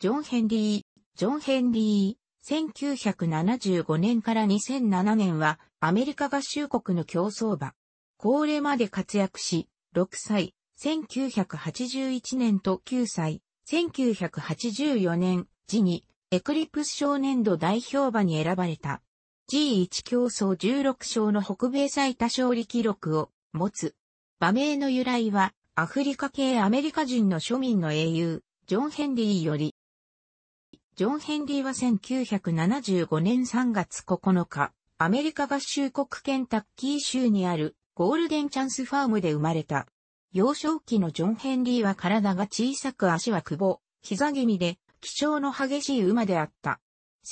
ジョン・ヘンリー、ジョン・ヘンリー、1975年から2007年は、アメリカ合衆国の競争馬。高齢まで活躍し、6歳、1981年と9歳、1984年、時に、エクリプス少年度代表馬に選ばれた。G1 競争16勝の北米最多勝利記録を持つ。馬名の由来は、アフリカ系アメリカ人の庶民の英雄、ジョン・ヘンリーより、ジョン・ヘンリーは1975年3月9日、アメリカ合衆国ケンタッキー州にあるゴールデンチャンスファームで生まれた。幼少期のジョン・ヘンリーは体が小さく足はくぼ、膝気味で、気性の激しい馬であった。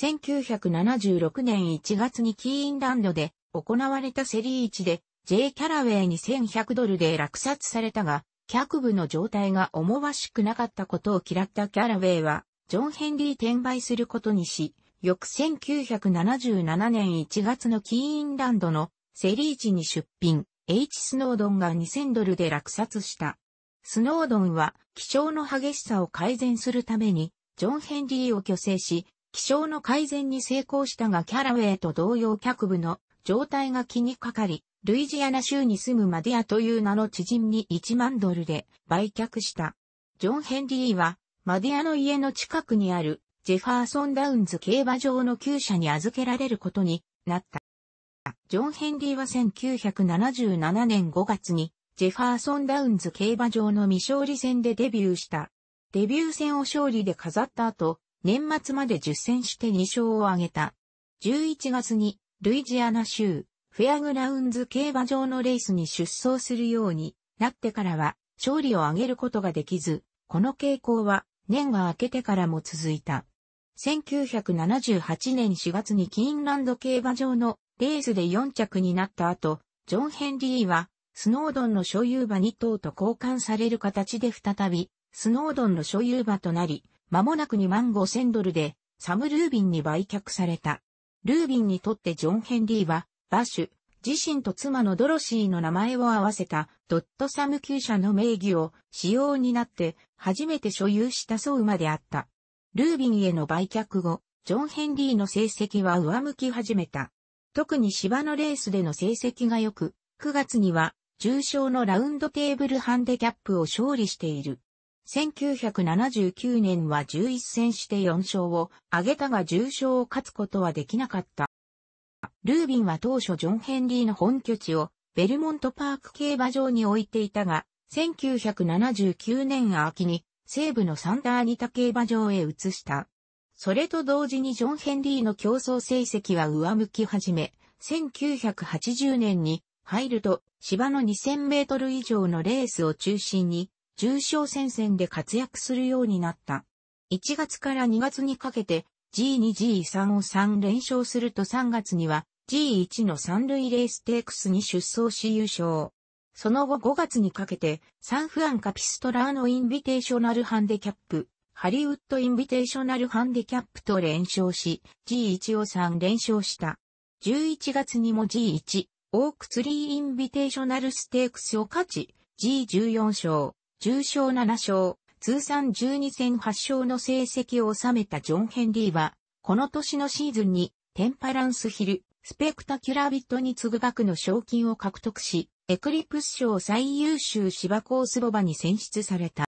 1976年1月にキーンランドで行われたセリー1で J キャラウェイに1100ドルで落札されたが、脚部の状態が思わしくなかったことを嫌ったキャラウェイはジョン・ヘンリー転売することにし、翌1977年1月のキーインランドのセリーチに出品、H スノードンが2000ドルで落札した。スノードンは気象の激しさを改善するために、ジョン・ヘンリーを虚勢し、気象の改善に成功したがキャラウェイと同様脚部の状態が気にかかり、ルイジアナ州に住むマディアという名の知人に1万ドルで売却した。ジョン・ヘンリーはマディアの家の近くにあるジェファーソンダウンズ競馬場の厩舎に預けられることになった。ジョン・ヘンリーは1977年5月にジェファーソンダウンズ競馬場の未勝利戦でデビューした。デビュー戦を勝利で飾った後、年末まで10戦して2勝を挙げた。11月にルイジアナ州フェアグラウンズ競馬場のレースに出走するようになってからは勝利を挙げることができず、この傾向は年が明けてからも続いた。1978年4月にキーンランド競馬場のレースで4着になった後、ジョン・ヘンリーは、スノードンの所有馬2頭と交換される形で再び、スノードンの所有馬となり、間もなく2万5千ドルで、サム・ルービンに売却された。ルービンにとってジョン・ヘンリーは、バッシュ、自身と妻のドロシーの名前を合わせたドットサム旧社の名義を使用になって初めて所有したソウマであった。ルービンへの売却後、ジョン・ヘンリーの成績は上向き始めた。特に芝のレースでの成績が良く、9月には重賞のラウンドテーブルハンデキャップを勝利している。1979年は11戦して4勝を挙げたが重賞を勝つことはできなかった。ルービンは当初ジョン・ヘンリーの本拠地をベルモントパーク競馬場に置いていたが、1979年秋に西部のサンダーニタ競馬場へ移した。それと同時にジョン・ヘンリーの競争成績は上向き始め、1980年に入ると芝の2000メートル以上のレースを中心に重賞戦線で活躍するようになった。1月から2月にかけて G2G3 を3連勝すると3月には G1 の三塁レーステークスに出走し優勝。その後5月にかけて、サンフアンカピストラーのインビテーショナルハンデキャップ、ハリウッドインビテーショナルハンデキャップと連勝し、G1 を3連勝した。11月にも G1、オークツリーインビテーショナルステークスを勝ち、G14 勝、10勝7勝、通算12戦8勝の成績を収めたジョン・ヘンリーは、この年のシーズンに、テンパランスヒル、スペクタキュラビットに次ぐ額の賞金を獲得し、エクリプス賞最優秀芝コースボバに選出された。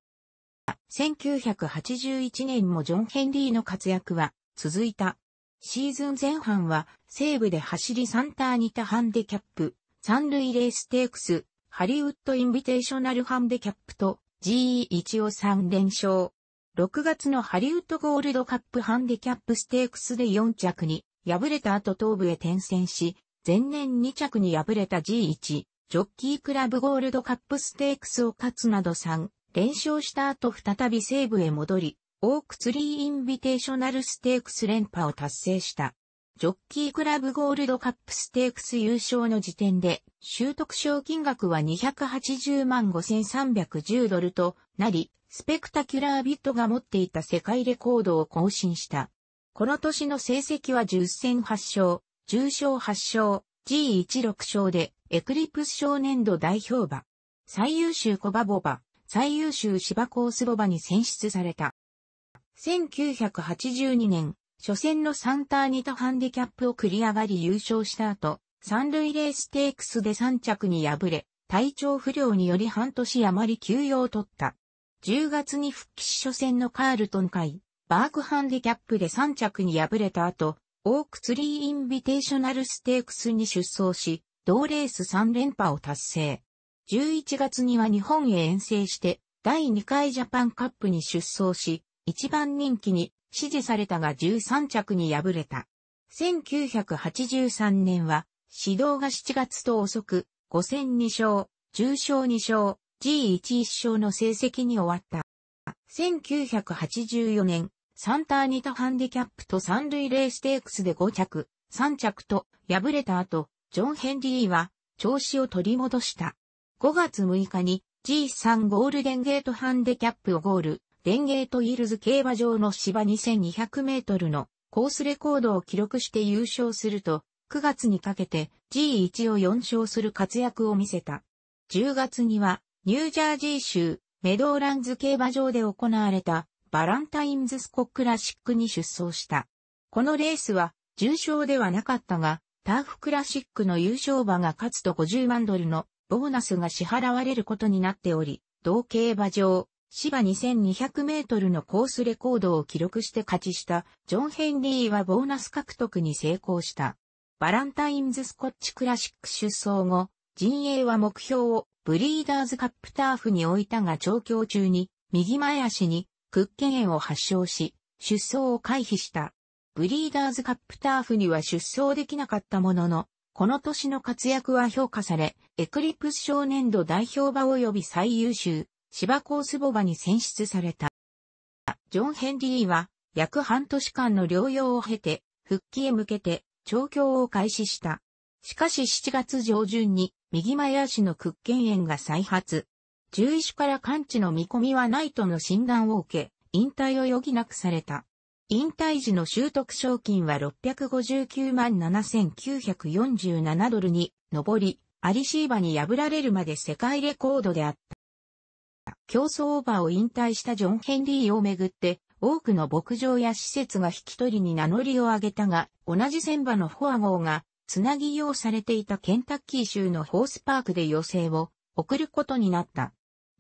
1981年もジョン・ヘンリーの活躍は続いた。シーズン前半は西部で走りサンターニタハンデキャップ、三塁レーステークス、ハリウッドインビテーショナルハンデキャップと GE1 を3連勝。6月のハリウッドゴールドカップハンデキャップステークスで4着に敗れた後東部へ転戦し、前年2着に敗れた G1、ジョッキークラブゴールドカップステークスを勝つなど3、連勝した後再び西部へ戻り、オークツリーインビテーショナルステークス連覇を達成した。ジョッキークラブゴールドカップステークス優勝の時点で、習得賞金額は280万5310ドルとなり、スペクタキュラービットが持っていた世界レコードを更新した。この年の成績は10戦8勝、10勝8勝、G16 勝で、エクリプス少年度代表馬、最優秀コバボバ、最優秀芝コースボバに選出された。1982年、初戦のサンターニとハンディキャップを繰り上がり優勝した後、三塁レーステークスで3着に敗れ、体調不良により半年余り休養を取った。10月に復帰し初戦のカールトン会、バークハンディキャップで3着に敗れた後、オークツリーインビテーショナルステークスに出走し、同レース3連覇を達成。11月には日本へ遠征して、第2回ジャパンカップに出走し、一番人気に支持されたが13着に敗れた。1983年は、指導が7月と遅く、5戦2勝、10勝2勝、G11 勝の成績に終わった。1984年、サンターニタハンディキャップと三塁レーステークスで5着、3着と敗れた後、ジョン・ヘンリーは調子を取り戻した。5月6日に G3 ゴールデンゲートハンデキャップをゴール、デンゲートイールズ競馬場の芝2200メートルのコースレコードを記録して優勝すると、9月にかけて G1 を4勝する活躍を見せた。10月にはニュージャージー州メドーランズ競馬場で行われたバランタインズスコックラシックに出走した。このレースは、重賞ではなかったが、ターフクラシックの優勝馬が勝つと50万ドルのボーナスが支払われることになっており、同競馬場、芝2200メートルのコースレコードを記録して勝ちしたジョン・ヘンリーはボーナス獲得に成功した。バランタインズ・スコッチ・クラシック出走後、陣営は目標をブリーダーズ・カップターフに置いたが調教中に右前足に屈腱炎を発症し、出走を回避した。ブリーダーズカップターフには出走できなかったものの、この年の活躍は評価され、エクリプス少年度代表馬及び最優秀、芝コースボ馬に選出された。ジョン・ヘンリーは、約半年間の療養を経て、復帰へ向けて、調教を開始した。しかし7月上旬に、右前足の屈腱炎が再発。獣医師から完治の見込みはないとの診断を受け、引退を余儀なくされた。引退時の習得賞金は659万7947ドルに上り、アリシーバに破られるまで世界レコードであった。競争オーバーを引退したジョン・ヘンリーをめぐって、多くの牧場や施設が引き取りに名乗りを上げたが、同じ船場のフォア号が、つなぎ用されていたケンタッキー州のホースパークで要請を送ることになった。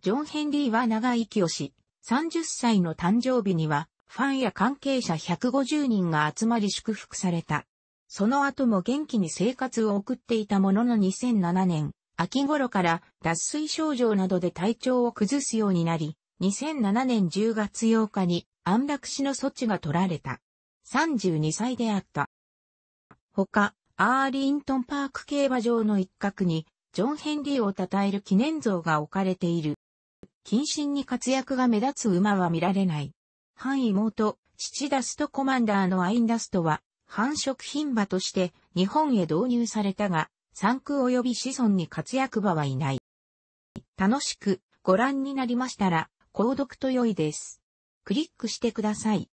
ジョン・ヘンリーは長生きをし、30歳の誕生日には、ファンや関係者150人が集まり祝福された。その後も元気に生活を送っていたものの2007年、秋頃から脱水症状などで体調を崩すようになり、2007年10月8日に安楽死の措置が取られた。32歳であった。他、アーリントンパーク競馬場の一角に、ジョン・ヘンリーを称える記念像が置かれている。近親に活躍が目立つ馬は見られない。反妹、父ダストコマンダーのアインダストは、繁殖牝馬として日本へ導入されたが、産空及び子孫に活躍馬はいない。楽しくご覧になりましたら、購読と良いです。クリックしてください。